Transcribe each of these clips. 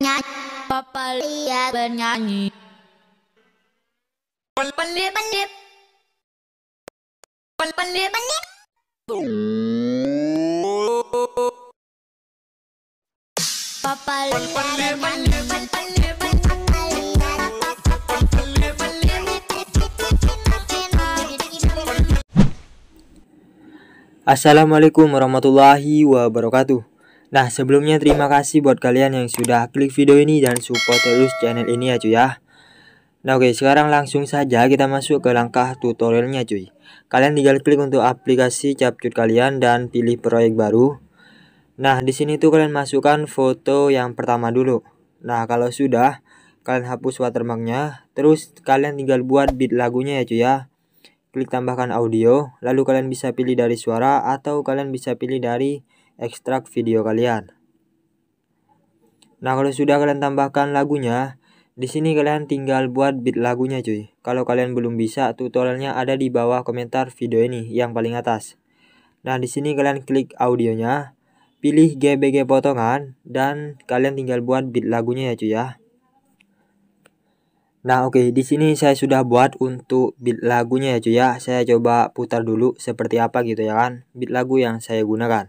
bernyanyi Assalamualaikum warahmatullahi wabarakatuh Nah sebelumnya terima kasih buat kalian yang sudah klik video ini dan support terus channel ini ya cuy ya Nah oke sekarang langsung saja kita masuk ke langkah tutorialnya cuy Kalian tinggal klik untuk aplikasi capcut kalian dan pilih proyek baru Nah di sini tuh kalian masukkan foto yang pertama dulu Nah kalau sudah kalian hapus watermarknya Terus kalian tinggal buat beat lagunya ya cuy ya Klik tambahkan audio lalu kalian bisa pilih dari suara atau kalian bisa pilih dari ekstrak video kalian. Nah, kalau sudah kalian tambahkan lagunya, di sini kalian tinggal buat beat lagunya cuy. Kalau kalian belum bisa, tutorialnya ada di bawah komentar video ini yang paling atas. Nah, di sini kalian klik audionya, pilih GBG potongan dan kalian tinggal buat beat lagunya ya cuy ya. Nah, oke, okay, di sini saya sudah buat untuk beat lagunya ya cuy ya. Saya coba putar dulu seperti apa gitu ya kan, beat lagu yang saya gunakan.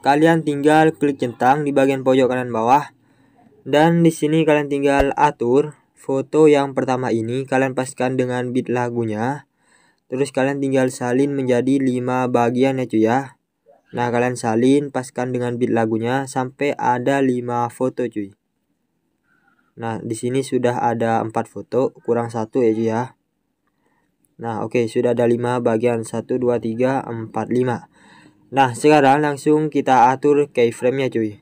kalian tinggal klik centang di bagian pojok kanan bawah dan di sini kalian tinggal atur foto yang pertama ini kalian paskan dengan bit lagunya terus kalian tinggal salin menjadi 5 bagian ya cuy ya nah kalian salin paskan dengan bit lagunya sampai ada 5 foto cuy nah di sini sudah ada 4 foto kurang satu ya cuy ya nah oke okay, sudah ada 5 bagian 1 2 3 4 5 Nah, sekarang langsung kita atur keyframe-nya cuy.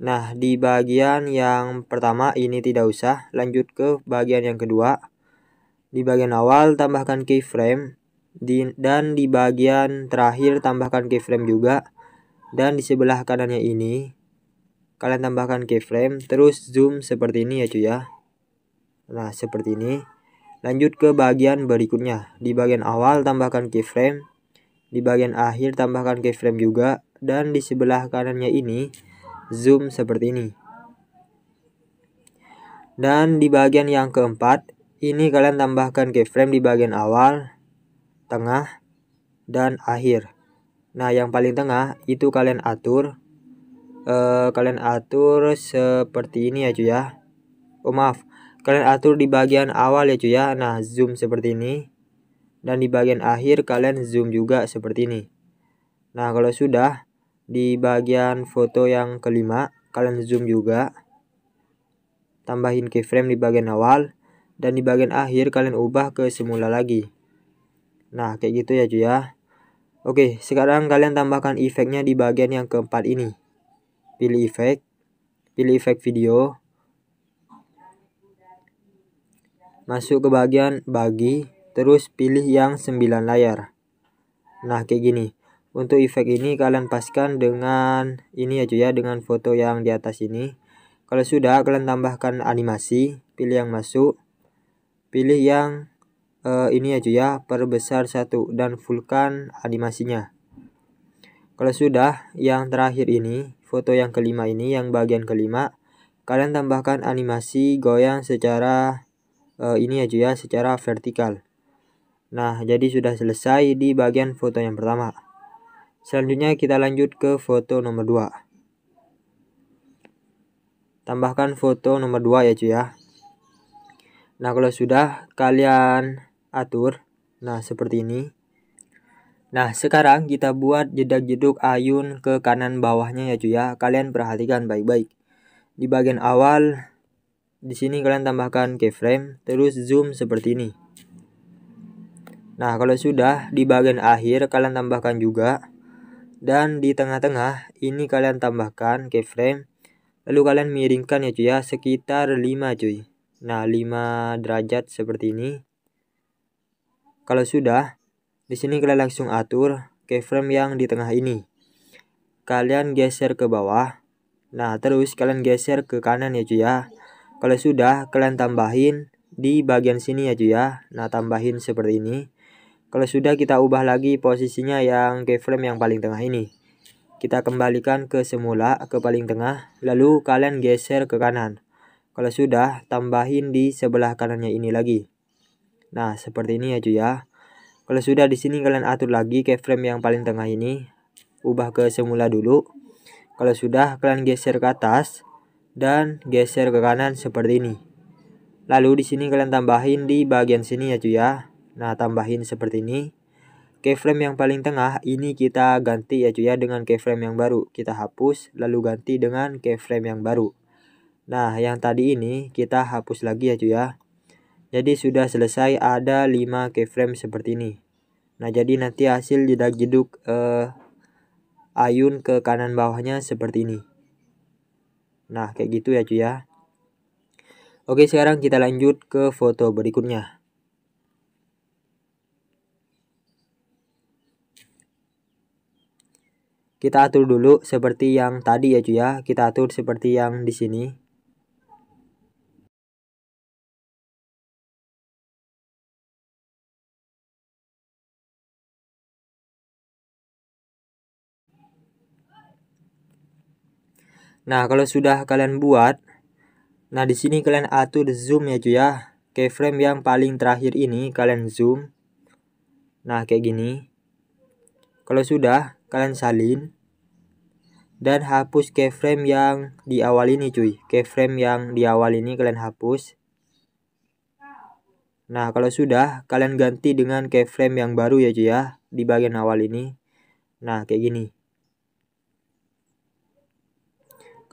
Nah, di bagian yang pertama ini tidak usah, lanjut ke bagian yang kedua. Di bagian awal tambahkan keyframe di, dan di bagian terakhir tambahkan keyframe juga. Dan di sebelah kanannya ini kalian tambahkan keyframe terus zoom seperti ini ya cuy ya. Nah, seperti ini. Lanjut ke bagian berikutnya. Di bagian awal tambahkan keyframe di bagian akhir tambahkan keyframe juga dan di sebelah kanannya ini zoom seperti ini. Dan di bagian yang keempat, ini kalian tambahkan keyframe di bagian awal, tengah, dan akhir. Nah, yang paling tengah itu kalian atur eh, kalian atur seperti ini ya cuy ya. Oh maaf, kalian atur di bagian awal ya cuy ya. Nah, zoom seperti ini dan di bagian akhir kalian zoom juga seperti ini. Nah, kalau sudah di bagian foto yang kelima kalian zoom juga. Tambahin keyframe di bagian awal dan di bagian akhir kalian ubah ke semula lagi. Nah, kayak gitu ya cuy ya. Oke, sekarang kalian tambahkan efeknya di bagian yang keempat ini. Pilih efek, pilih efek video. Masuk ke bagian bagi Terus pilih yang 9 layar. Nah, kayak gini. Untuk efek ini kalian paskan dengan ini aja ya, dengan foto yang di atas ini. Kalau sudah, kalian tambahkan animasi, pilih yang masuk. Pilih yang uh, ini aja ya, perbesar satu dan fullkan animasinya. Kalau sudah, yang terakhir ini, foto yang kelima ini, yang bagian kelima, kalian tambahkan animasi goyang secara uh, ini aja ya secara vertikal Nah, jadi sudah selesai di bagian foto yang pertama. Selanjutnya kita lanjut ke foto nomor 2. Tambahkan foto nomor 2 ya cuy ya. Nah, kalau sudah kalian atur. Nah, seperti ini. Nah, sekarang kita buat jedak-jeduk ayun ke kanan bawahnya ya cuy ya. Kalian perhatikan baik-baik. Di bagian awal, di sini kalian tambahkan keyframe, terus zoom seperti ini. Nah, kalau sudah di bagian akhir kalian tambahkan juga dan di tengah-tengah ini kalian tambahkan keyframe. Lalu kalian miringkan ya cuy ya sekitar 5 cuy. Nah, 5 derajat seperti ini. Kalau sudah, di sini kalian langsung atur keyframe yang di tengah ini. Kalian geser ke bawah. Nah, terus kalian geser ke kanan ya cuy ya. Kalau sudah, kalian tambahin di bagian sini ya cuy ya. Nah, tambahin seperti ini. Kalau sudah kita ubah lagi posisinya yang keyframe yang paling tengah ini. Kita kembalikan ke semula ke paling tengah lalu kalian geser ke kanan. Kalau sudah tambahin di sebelah kanannya ini lagi. Nah seperti ini ya cuy ya. Kalau sudah di sini kalian atur lagi keyframe yang paling tengah ini. Ubah ke semula dulu. Kalau sudah kalian geser ke atas dan geser ke kanan seperti ini. Lalu di sini kalian tambahin di bagian sini ya cuy ya. Nah, tambahin seperti ini. Keyframe yang paling tengah ini kita ganti ya cuy ya dengan keyframe yang baru. Kita hapus lalu ganti dengan keyframe yang baru. Nah, yang tadi ini kita hapus lagi ya cuy ya. Jadi sudah selesai ada 5 keyframe seperti ini. Nah, jadi nanti hasil jedak jeduk eh, ayun ke kanan bawahnya seperti ini. Nah, kayak gitu ya cuy ya. Oke, sekarang kita lanjut ke foto berikutnya. kita atur dulu seperti yang tadi ya cuy ya kita atur seperti yang di sini Nah, kalau sudah kalian buat, nah di sini kalian atur zoom ya cuy ya. Keyframe yang paling terakhir ini kalian zoom. Nah, kayak gini. Kalau sudah, kalian salin dan hapus keyframe yang di awal ini cuy. Keyframe yang di awal ini kalian hapus. Nah, kalau sudah, kalian ganti dengan keyframe yang baru ya cuy ya, di bagian awal ini. Nah, kayak gini.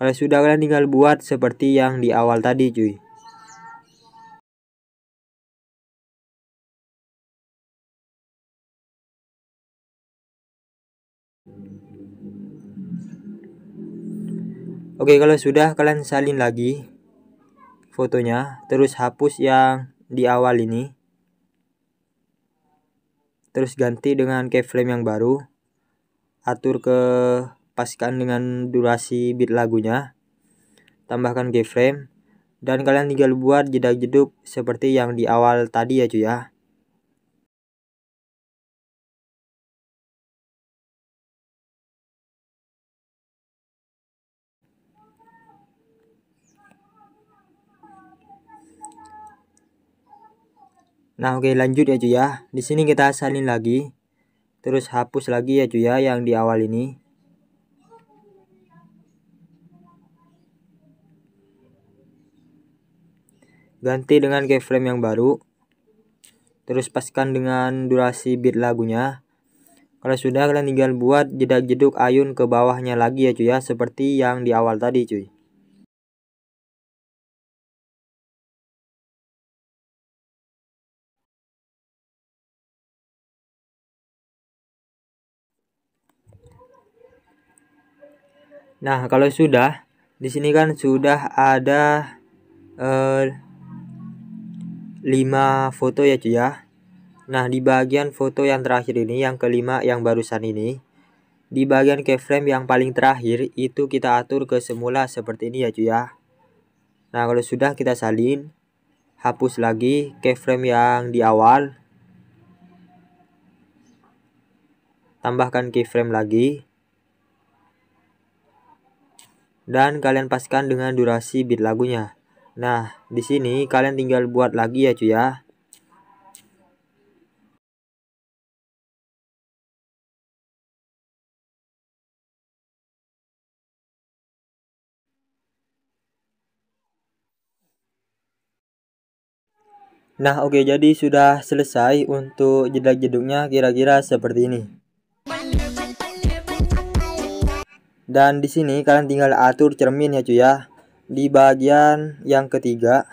Kalau sudah, kalian tinggal buat seperti yang di awal tadi cuy. Oke kalau sudah kalian salin lagi fotonya terus hapus yang di awal ini terus ganti dengan keyframe yang baru atur ke paskan dengan durasi beat lagunya tambahkan keyframe dan kalian tinggal buat jeda jeduk seperti yang di awal tadi ya cuy ya Nah, oke lanjut ya cuy ya. Di sini kita salin lagi. Terus hapus lagi ya cuy ya yang di awal ini. Ganti dengan keyframe yang baru. Terus paskan dengan durasi beat lagunya. Kalau sudah kalian tinggal buat jeda jeduk ayun ke bawahnya lagi ya cuy ya seperti yang di awal tadi cuy. Nah, kalau sudah di sini kan sudah ada eh, 5 foto ya cuy ya. Nah, di bagian foto yang terakhir ini, yang kelima yang barusan ini, di bagian keyframe yang paling terakhir itu kita atur ke semula seperti ini ya cuy ya. Nah, kalau sudah kita salin, hapus lagi keyframe yang di awal. Tambahkan keyframe lagi dan kalian paskan dengan durasi beat lagunya. Nah, di sini kalian tinggal buat lagi ya cuy ya. Nah oke okay, jadi sudah selesai untuk jeda jeduknya kira-kira seperti ini. Dan di sini kalian tinggal atur cermin ya cuy ya. Di bagian yang ketiga.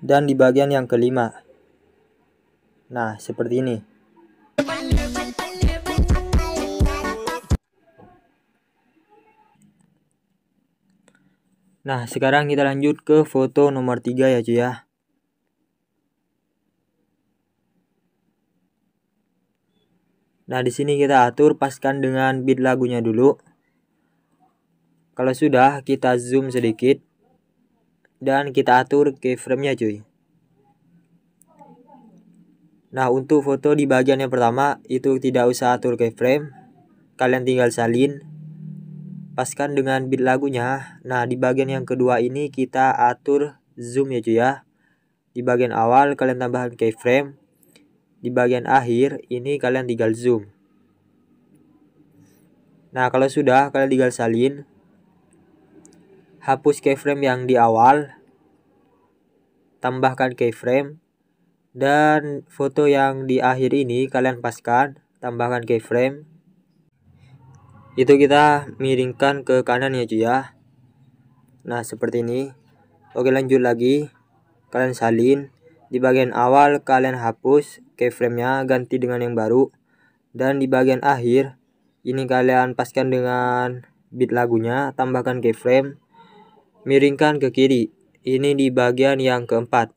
Dan di bagian yang kelima. Nah, seperti ini. Nah, sekarang kita lanjut ke foto nomor tiga ya cuy ya. Nah, di sini kita atur paskan dengan beat lagunya dulu. Kalau sudah, kita zoom sedikit dan kita atur keyframe-nya, cuy. Nah, untuk foto di bagian yang pertama itu tidak usah atur keyframe. Kalian tinggal salin. Paskan dengan beat lagunya. Nah, di bagian yang kedua ini kita atur zoom ya cuy ya. Di bagian awal kalian tambahkan keyframe di bagian akhir ini kalian tinggal zoom. Nah, kalau sudah kalian tinggal salin. Hapus keyframe yang di awal. Tambahkan keyframe dan foto yang di akhir ini kalian paskan, tambahkan keyframe. Itu kita miringkan ke kanan ya cuy ya. Nah, seperti ini. Oke, lanjut lagi. Kalian salin di bagian awal kalian hapus keyframe-nya ganti dengan yang baru. Dan di bagian akhir, ini kalian paskan dengan beat lagunya, tambahkan keyframe, miringkan ke kiri. Ini di bagian yang keempat.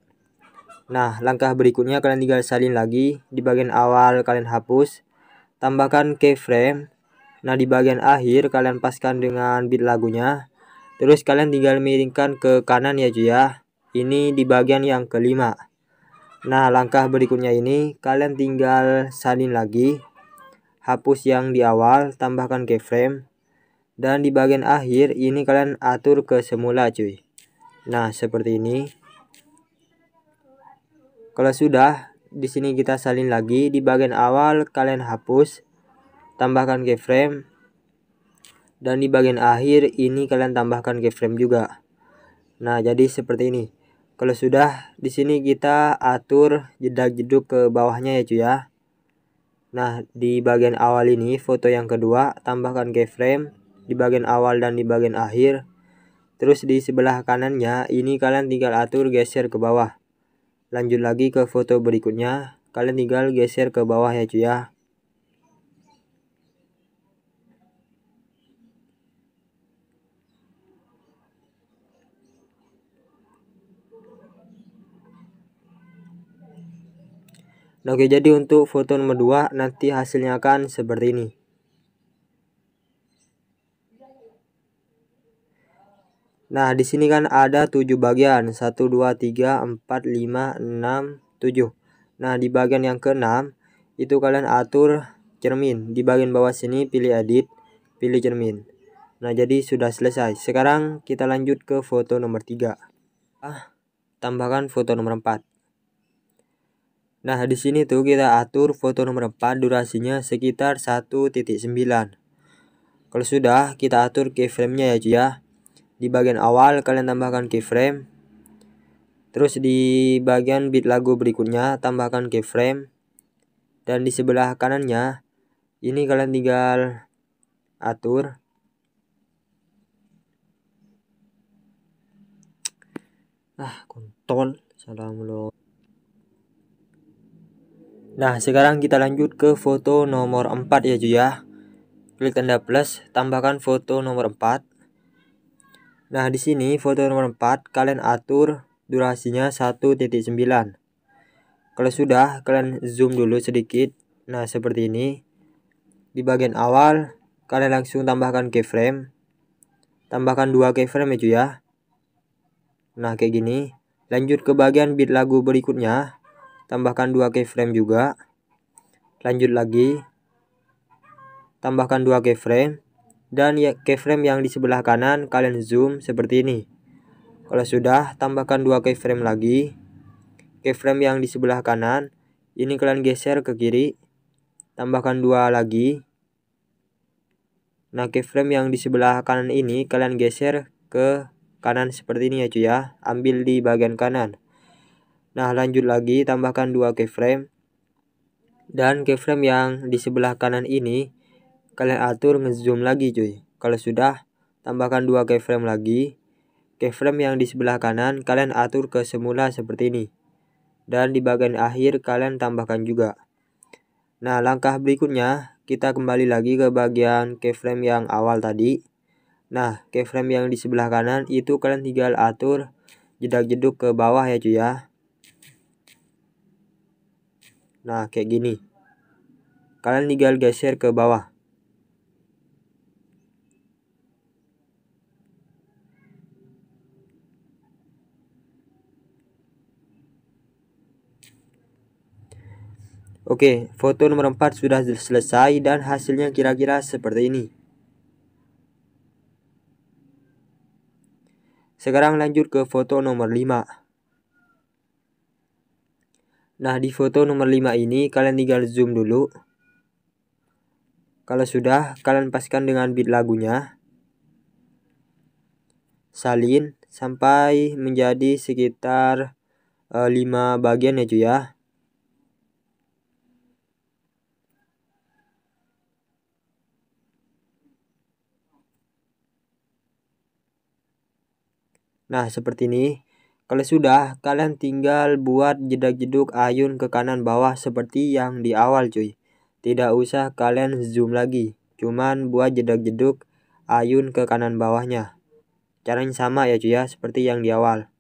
Nah, langkah berikutnya kalian tinggal salin lagi. Di bagian awal kalian hapus, tambahkan keyframe. Nah, di bagian akhir kalian paskan dengan beat lagunya. Terus kalian tinggal miringkan ke kanan ya cuy ya. Ini di bagian yang kelima. Nah, langkah berikutnya ini kalian tinggal salin lagi. Hapus yang di awal, tambahkan keyframe. Dan di bagian akhir ini kalian atur ke semula cuy. Nah, seperti ini. Kalau sudah, di sini kita salin lagi. Di bagian awal kalian hapus, tambahkan keyframe. Dan di bagian akhir ini kalian tambahkan keyframe juga. Nah, jadi seperti ini. Kalau sudah di sini kita atur jeda jeduk ke bawahnya ya cuy ya. Nah, di bagian awal ini foto yang kedua tambahkan keyframe di bagian awal dan di bagian akhir. Terus di sebelah kanannya ini kalian tinggal atur geser ke bawah. Lanjut lagi ke foto berikutnya, kalian tinggal geser ke bawah ya cuy ya. Nah, oke, jadi untuk foto nomor 2 nanti hasilnya akan seperti ini. Nah, di sini kan ada 7 bagian. 1 2 3 4 5 6 7. Nah, di bagian yang ke-6 itu kalian atur cermin. Di bagian bawah sini pilih edit, pilih cermin. Nah, jadi sudah selesai. Sekarang kita lanjut ke foto nomor 3. Ah, tambahkan foto nomor 4. Nah, di sini tuh kita atur foto nomor 4 durasinya sekitar 1.9. Kalau sudah, kita atur keyframe-nya ya, cuy ya. Di bagian awal kalian tambahkan keyframe. Terus di bagian beat lagu berikutnya tambahkan keyframe. Dan di sebelah kanannya ini kalian tinggal atur ah kontol salam Nah, sekarang kita lanjut ke foto nomor 4 ya cuy ya. Klik tanda plus, tambahkan foto nomor 4. Nah, di sini foto nomor 4 kalian atur durasinya 1.9. Kalau sudah, kalian zoom dulu sedikit. Nah, seperti ini. Di bagian awal, kalian langsung tambahkan keyframe. Tambahkan 2 keyframe ya cuy ya. Nah, kayak gini. Lanjut ke bagian beat lagu berikutnya tambahkan dua keyframe juga lanjut lagi tambahkan dua keyframe dan ya, keyframe yang di sebelah kanan kalian zoom seperti ini kalau sudah tambahkan dua keyframe lagi keyframe yang di sebelah kanan ini kalian geser ke kiri tambahkan dua lagi nah keyframe yang di sebelah kanan ini kalian geser ke kanan seperti ini ya cuy ya ambil di bagian kanan Nah lanjut lagi tambahkan dua keyframe dan keyframe yang di sebelah kanan ini kalian atur ngezoom lagi cuy. Kalau sudah tambahkan dua keyframe lagi. Keyframe yang di sebelah kanan kalian atur ke semula seperti ini. Dan di bagian akhir kalian tambahkan juga. Nah langkah berikutnya kita kembali lagi ke bagian keyframe yang awal tadi. Nah, keyframe yang di sebelah kanan itu kalian tinggal atur jedak-jeduk ke bawah ya cuy ya. Nah, kayak gini. Kalian tinggal geser ke bawah. Oke, foto nomor 4 sudah selesai dan hasilnya kira-kira seperti ini. Sekarang lanjut ke foto nomor 5. Nah di foto nomor 5 ini kalian tinggal zoom dulu. Kalau sudah kalian paskan dengan beat lagunya. Salin sampai menjadi sekitar eh, lima 5 bagian ya cuy ya. Nah seperti ini kalau sudah, kalian tinggal buat jedak-jeduk ayun ke kanan bawah seperti yang di awal cuy. Tidak usah kalian zoom lagi, cuman buat jedak-jeduk ayun ke kanan bawahnya. Caranya sama ya cuy ya, seperti yang di awal.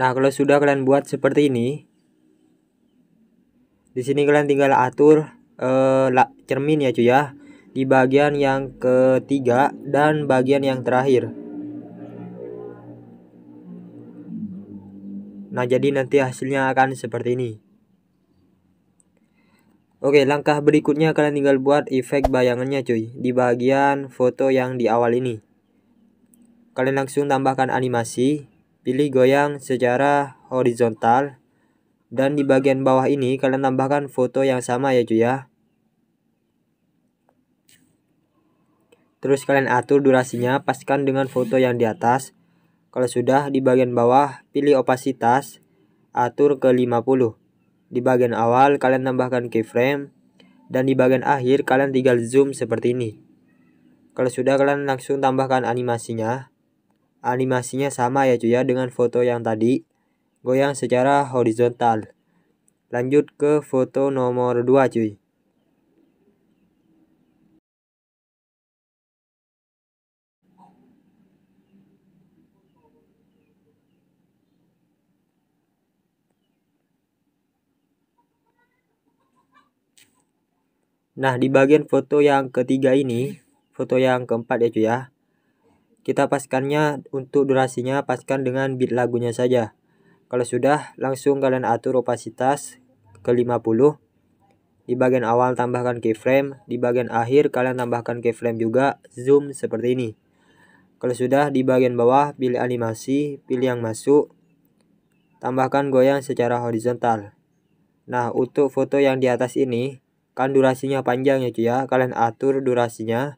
Nah, kalau sudah kalian buat seperti ini, di sini kalian tinggal atur eh, cermin ya cuy ya di bagian yang ketiga dan bagian yang terakhir. Nah, jadi nanti hasilnya akan seperti ini. Oke, langkah berikutnya kalian tinggal buat efek bayangannya cuy di bagian foto yang di awal ini. Kalian langsung tambahkan animasi pilih goyang secara horizontal dan di bagian bawah ini kalian tambahkan foto yang sama ya cuy ya terus kalian atur durasinya paskan dengan foto yang di atas kalau sudah di bagian bawah pilih opasitas atur ke 50 di bagian awal kalian tambahkan keyframe dan di bagian akhir kalian tinggal zoom seperti ini kalau sudah kalian langsung tambahkan animasinya animasinya sama ya cuy ya dengan foto yang tadi goyang secara horizontal lanjut ke foto nomor 2 cuy Nah, di bagian foto yang ketiga ini, foto yang keempat ya cuy ya. Kita paskannya untuk durasinya paskan dengan beat lagunya saja. Kalau sudah, langsung kalian atur opasitas ke 50. Di bagian awal tambahkan keyframe, di bagian akhir kalian tambahkan keyframe juga, zoom seperti ini. Kalau sudah, di bagian bawah pilih animasi, pilih yang masuk, tambahkan goyang secara horizontal. Nah, untuk foto yang di atas ini, kan durasinya panjang ya cuy ya, kalian atur durasinya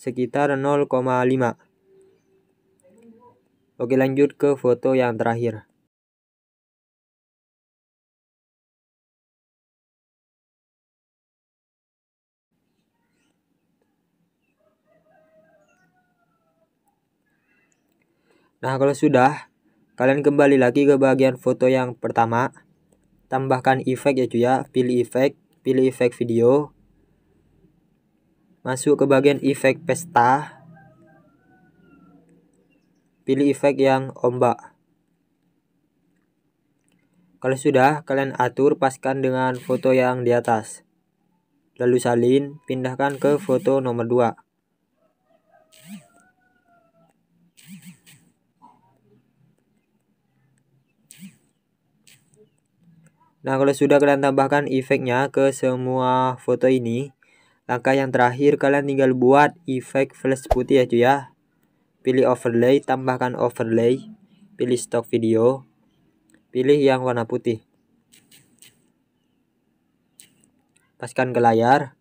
sekitar 0,5. Oke lanjut ke foto yang terakhir. Nah kalau sudah, kalian kembali lagi ke bagian foto yang pertama. Tambahkan efek ya cuy ya, pilih efek, pilih efek video, Masuk ke bagian efek pesta. Pilih efek yang ombak. Kalau sudah, kalian atur paskan dengan foto yang di atas. Lalu salin, pindahkan ke foto nomor 2. Nah, kalau sudah kalian tambahkan efeknya ke semua foto ini, Langkah yang terakhir kalian tinggal buat efek flash putih ya cuy ya. Pilih overlay, tambahkan overlay, pilih stock video, pilih yang warna putih. Paskan ke layar,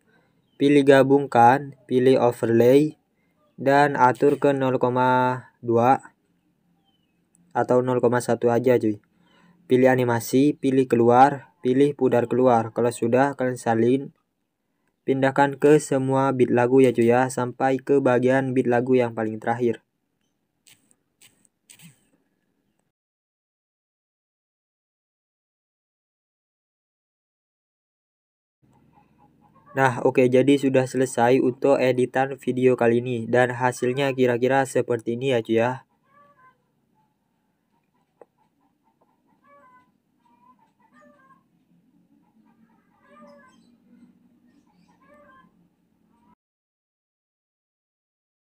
pilih gabungkan, pilih overlay, dan atur ke 0,2 atau 0,1 aja cuy. Pilih animasi, pilih keluar, pilih pudar keluar. Kalau sudah kalian salin Pindahkan ke semua bit lagu ya cuy ya, sampai ke bagian bit lagu yang paling terakhir. Nah oke okay, jadi sudah selesai untuk editan video kali ini dan hasilnya kira-kira seperti ini ya cuy ya.